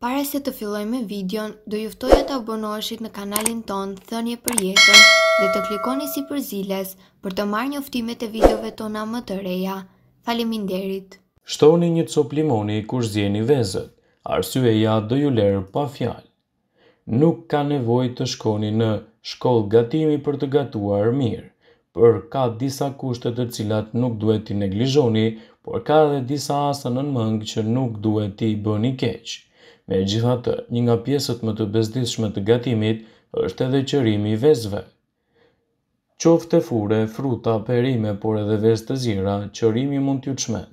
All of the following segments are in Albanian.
Pare se të filloj me videon, do juftoj e të abonoshit në kanalin ton, thënje për jetën dhe të klikoni si për ziles për të marrë një uftimet e videove tona më të reja. Falimin derit! Shtoni një të limoni i kush zjeni vezët, arsyeja e ja do ju lerë pa fjalë. Nuk ka nevoj të shkoni në shkollë gatimi për të gatuar mirë, për ka disa kushtet të cilat nuk duhet i neglizhoni, por ka dhe disa asën në mëngë që nuk duhet i bëni keqë. Me gjithatë, një nga pjesët më të bezdishme të gatimit është edhe qërimi i vezve. Qoftë fure, fruta, perime, por edhe vez të zira, qërimi mund t'ju qmen.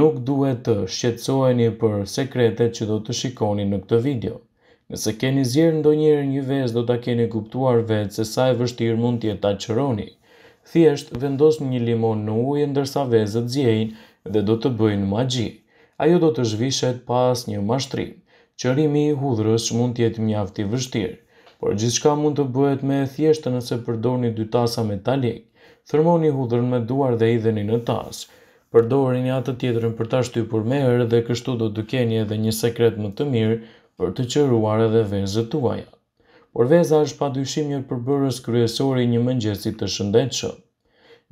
Nuk duhet të shqetsoheni për sekretet që do të shikoni në këtë video. Nëse keni zirë ndonjëherë një vez, do ta keni kuptuar vetë se sa e vështirë mund t'je ta qëroni. Thjesht vendos një limon në ujë ndërsa vezët zjejnë dhe do të bëjnë magji. Ajo do të zhvishet pas një mashtrim qërimi i hudhrës mund tjetë mjafti vështirë, por shka mund të bëhet me e thjeshtë nëse përdorni dy tasa metalik, thërmoni hudhrën me duar dhe idheni në tasë, përdorin një atë tjetërin për ta shtypur për dhe kështu do të keni edhe një sekret më të mirë për të qëruar edhe vezët tuaja. Por veza është pa dyshim një përbërës kryesori një mëngjesit të shëndetëshë.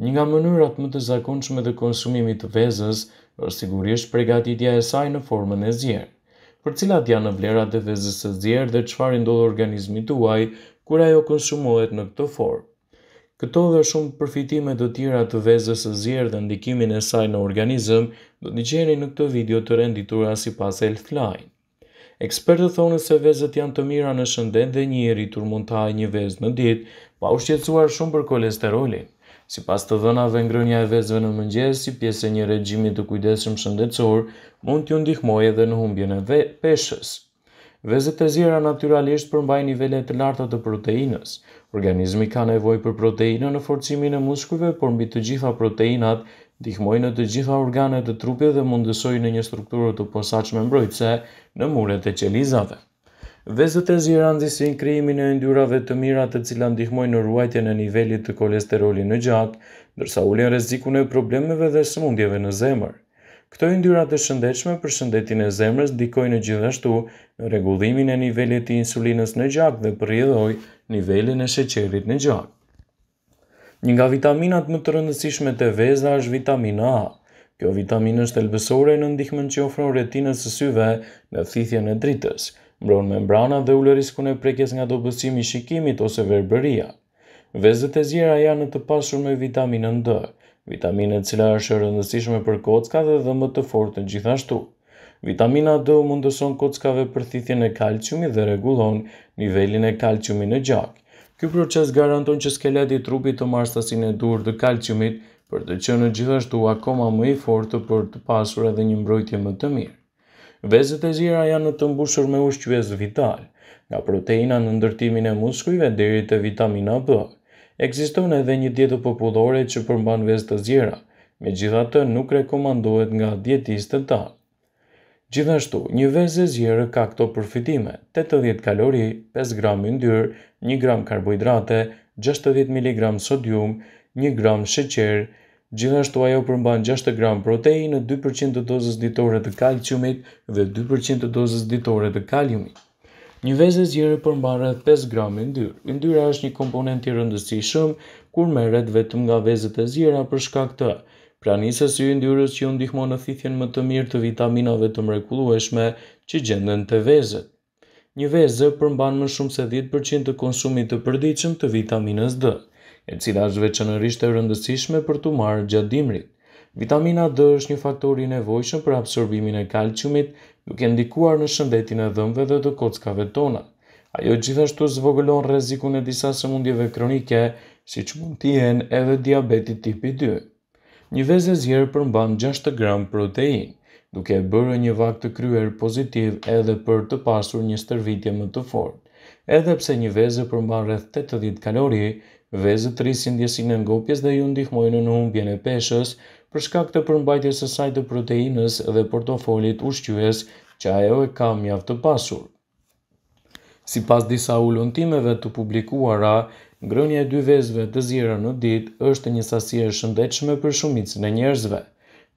Një nga mënyrat më të zakonshme të konsumimit të vezës është sigurisht pregatitja e saj në formën e zjerë për cilat janë vlerat e vezës së zjerë dhe çfarë ndodh organizmi tuaj kur ajo konsumohet në këtë formë. Këto dhe shumë përfitime të tjera të vezës së zjerë dhe ndikimin e saj në organizëm do të dëgjeni në këtë video të renditura as sipas Healthline. Ekspertët thonë se vezët janë të mira në shëndet dhe njëri tur mund të hajë një vezë në ditë pa u shqetësuar shumë për kolesterolin. Si pas të dhënave ngrënja e vezve në mëngjes, si pjesë e një regjimi të kujdesim shëndetësor, mund t'ju ndihmoj edhe në humbjën e ve peshës. Vezet e zira natyralisht përmbaj nivele të larta të proteinës. Organizmi ka nevoj për proteinë në forcimin e muskujve, por mbi të gjitha proteinat dihmoj në të gjitha organet të trupit dhe mundësoj në një strukturë të me mbrojtëse në muret e qelizave. Vezët e zirandi si në kriimin e ndyrave të mirat të cila ndihmoj në ruajtje në nivellit të kolesteroli në gjak, ndërsa ulin reziku në problemeve dhe sëmundjeve në zemër. Këto e ndyrat të shëndechme për shëndetin e zemrës dikojnë gjithashtu në regullimin e nivellit të insulinës në gjak dhe përjedhoj nivelin nivellin e sheqerit në gjak. Një nga vitaminat më të rëndësishme të veza është vitamina A. Kjo vitaminë është elbësore në ndihmën që ofron retinës së syve në thithjen e dritës mbron membrana dhe ulë riskun e prekjes nga dobësimi i shikimit ose verbëria. Vezët e zjera janë të pasur me vitaminën D, vitaminën e cila është rëndësishme për kockat dhe dhe më të fortë në gjithashtu. Vitamina D mundëson kockave për thithjen e kalciumi dhe regulon nivelin e kalciumi në gjak. Ky proces garanton që skeleti trupi të marrë stasin e dur dhe kalciumit për të që në gjithashtu akoma më i fortë për të pasur edhe një mbrojtje më të mirë. Vezët e zira janë të mbushur me ushqyes vital, nga proteina në ndërtimin e muskujve deri te vitamina B. Ekziston edhe një dietë popullore që përmban vezë të zira, megjithatë nuk rekomandohet nga dietistët ta. Gjithashtu, një vezë e zjerë ka këto përfitime, 80 kalori, 5 gram yndyrë, 1 gram karbohidrate, 60 mg sodium, 1 gram sheqer, Gjithashtu ajo përmban 6 gram proteinë, 2% të dozës ditore të kalciumit dhe 2% të dozës ditore të kaliumit. Një vezë e zjerë përmban rreth 5 gram yndyrë. Yndyra është një komponent i rëndësishëm kur merret vetëm nga vezët e zjera për shkak të pranisë së yndyrës që u ndihmon në thithjen më të mirë të vitaminave të mrekullueshme që gjenden te vezët. Një vezë përmban më shumë se 10% të konsumit të përditshëm të vitaminës D e cila është veçanërisht e rëndësishme për të marrë gjatë dimrit. Vitamina D është një faktor i nevojshëm për absorbimin e kalciumit, duke ndikuar në shëndetin e dhëmbëve dhe të kockave tona. Ajo gjithashtu zvogëlon rrezikun e disa sëmundjeve kronike, siç mund të jenë edhe diabeti tipi 2. Një vezë zjerë përmban 6 gram protein duke e bërë një vakt të kryer pozitiv edhe për të pasur një stërvitje më të fortë. Edhe pse një vezë përmban rreth 80 kalori, Vezë të rrisin djesin e ngopjes dhe ju ndihmojnë në humbjen e peshës, për shkak të përmbajtjes së saj të proteinës dhe portofolit ushqyes që ajo e ka mjaft të pasur. Si pas disa timeve të publikuara, ngrënje e dy vezve të zira në dit është një sasi e shëndechme për shumicën e njerëzve.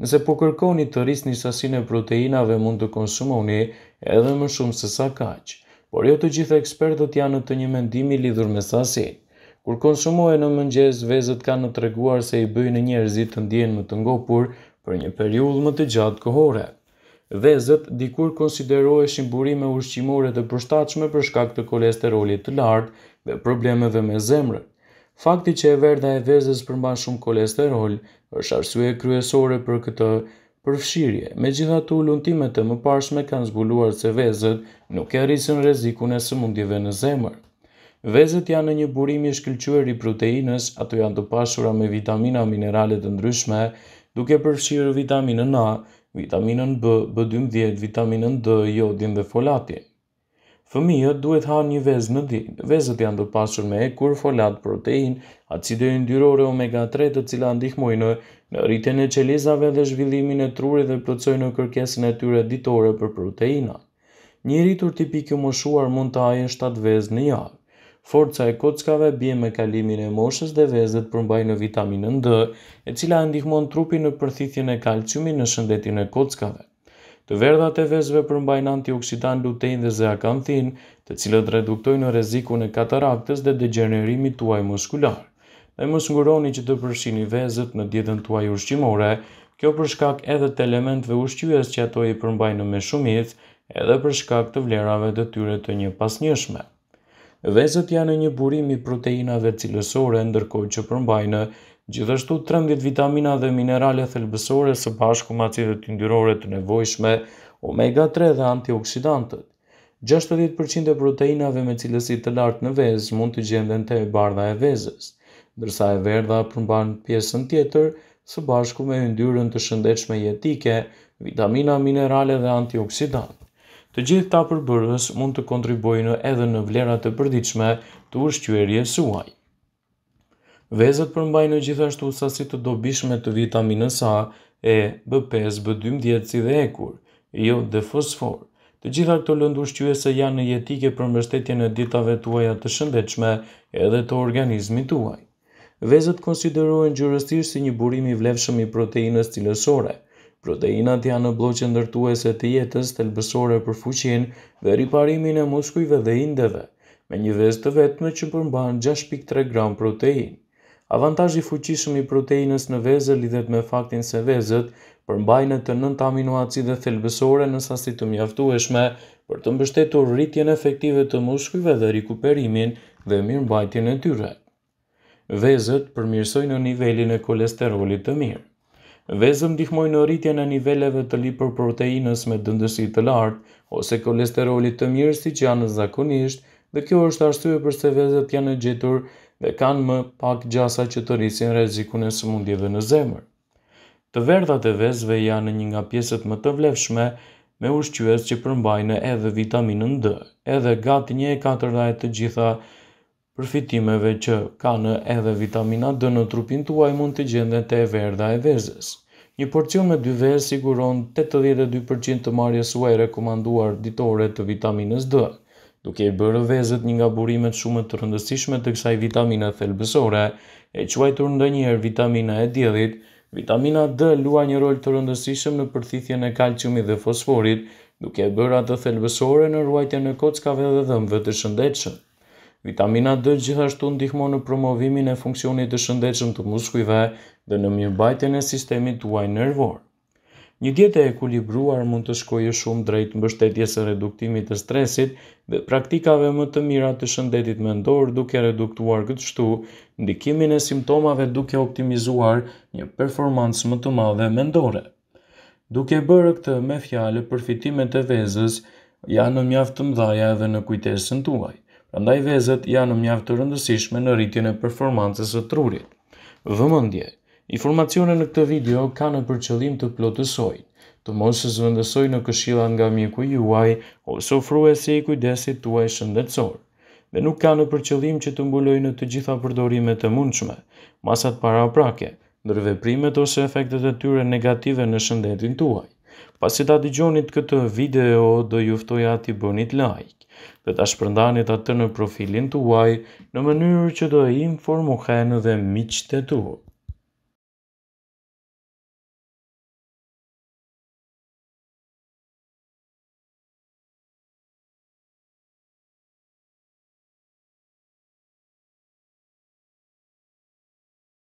Nëse po kërkoni të rris një sasin e proteinave mund të konsumoni edhe më shumë se sa kaqë, por jo të gjithë ekspertët janë të një mendimi lidhur me sasinë. Kur konsumoje në mëngjes, vezët kanë në treguar se i bëjnë njerëzit të ndjenë më të ngopur për një periull më të gjatë kohore. Vezët dikur konsideroheshin shimburime ushqimore të përshtatshme për shkak të kolesterolit të lartë dhe problemeve me zemrën. Fakti që e verdha e vezës përmban shumë kolesterol është arsye kryesore për këtë përfshirje. Me gjithatu, luntimet ullëntimet të më pashme kanë zbuluar se vezët nuk e rrisin rezikune e sëmundjive në zemër. Vezët janë në një burim i shkëlqyer i proteinës, ato janë të pasura me vitamina minerale të ndryshme, duke përfshirë vitaminën A, vitaminën B, B12, vitaminën D, jodin dhe folatin. Fëmijët duhet hanë një vezë në ditë. Vezët janë të pasur me ekur, folat, protein, acide yndyrore omega 3, të cilat ndihmojnë në rritjen e qelizave dhe zhvillimin e trurit dhe plotësojnë kërkesën e tyre ditore për proteina. Një rritur tipik i moshuar mund të hajë 7 vezë në javë. Forca e kockave bie me kalimin e moshës dhe vezët përmbajnë vitaminën D, e cila ndihmon trupin në përthithjen e kalciumit në shëndetin e kockave. Të verdhat e vezëve përmbajnë antioksidan, lutein dhe zeakanthin, të cilët reduktojnë rrezikun e kataraktës dhe degenerimit tuaj muskular. Dhe më sënguroni që të përfshini vezët në dietën tuaj ushqimore, kjo për shkak edhe të elementëve ushqyes që ato i përmbajnë me shumicë, edhe për shkak të vlerave të tyre të një pasnjëshme. Vezët janë një burim i proteinave cilësore, ndërkohë që përmbajnë gjithashtu 13 vitamina dhe minerale thelbësore së bashku me acide të yndyrore të nevojshme, omega 3 dhe antioksidantët. 60% e proteinave me cilësi të lartë në vezë mund të gjenden te bardha e vezës, ndërsa e verdha përmban pjesën tjetër së bashku me yndyrën të shëndetshme jetike, vitamina, minerale dhe antioksidantë. Të gjithë ta përbërës mund të kontribojnë edhe në vlerat të përdiqme të ushqyërje së uaj. Vezët përmbajnë gjithashtu sasi të dobishme të vitaminës A, E, B5, B12 si dhe ekur, jo dhe fosfor. Të gjitha këto lëndu shqyëse janë në jetike për mështetjen e ditave tuaja të shëndechme edhe të organizmi tuaj. Vezët konsiderohen gjërësirë si një burimi vlefshëm i proteinës cilësore – Proteinat janë në bloqë ndërtuese të jetës të lëbësore për fuqin dhe riparimin e muskujve dhe indeve, me një vez të vetme që përmban 6.3 gram protein. Avantaj i fuqishëm i proteinës në vezë lidhet me faktin se vezët përmbajnë të nënt aminoacit dhe thelbësore në sasi të mjaftueshme për të mbështetur rritjen efektive të muskujve dhe rikuperimin dhe mirëmbajtjen e tyre. Vezët përmirësojnë në nivelin e kolesterolit të mirë vezëm dihmoj në rritje në niveleve të lipër proteinës me dëndësi të lartë, ose kolesterolit të mirë si që janë zakonisht, dhe kjo është arsye përse vezët janë gjetur dhe kanë më pak gjasa që të rrisin rezikun e sëmundjeve në zemër. Të verdhat e vezëve janë një nga pjesët më të vlefshme me ushqyës që përmbajnë edhe vitaminën D, edhe gati një e katërdaj të gjitha përfitimeve që kanë edhe vitamina D në trupin tuaj mund të gjenden të e verda e vezës. Një porcion me dy vezë siguron 82% të marjes uaj rekomanduar ditore të vitaminës D, duke i bërë vezët një nga burimet shumë të rëndësishme të kësaj vitamina thelbësore, e quajtur ndë njerë vitamina e djelit, vitamina D lua një rol të rëndësishëm në përthithjen e kalciumi dhe fosforit, duke e bërë atë thelbësore në ruajtjen e kockave dhe dhëmve të shëndetshëm. Vitamina D gjithashtu ndihmon në promovimin e funksionit të shëndetshëm të muskujve dhe në mirëmbajtjen e sistemit tuaj nervor. Një dietë e ekuilibruar mund të shkojë shumë drejt mbështetjes së reduktimit të stresit dhe praktikave më të mira të shëndetit mendor duke reduktuar gjithashtu ndikimin e simptomave duke optimizuar një performancë më të madhe mendore. Duke bërë këtë me fjalë përfitimet e vezës janë në mjaft të mëdha edhe në kujtesën tuaj prandaj vezët janë mjaft të rëndësishme në rritjen e performancës së trurit. Vëmendje. Informacione në këtë video kanë në për qëllim të plotësoj, të mos së zëvendësoj në këshilla nga mjeku juaj ose ofruesi i kujdesit tuaj shëndetësor dhe nuk ka në përqëllim që të mbulojnë në të gjitha përdorimet e mundshme, masat para prake, ndërveprimet ose efektet e tyre negative në shëndetin tuaj. Pasi ta dëgjonit këtë video, do juftoj ati bënit like dhe ta shpërndanit atë në profilin të uaj në mënyrë që do informohen dhe miqët tuaj.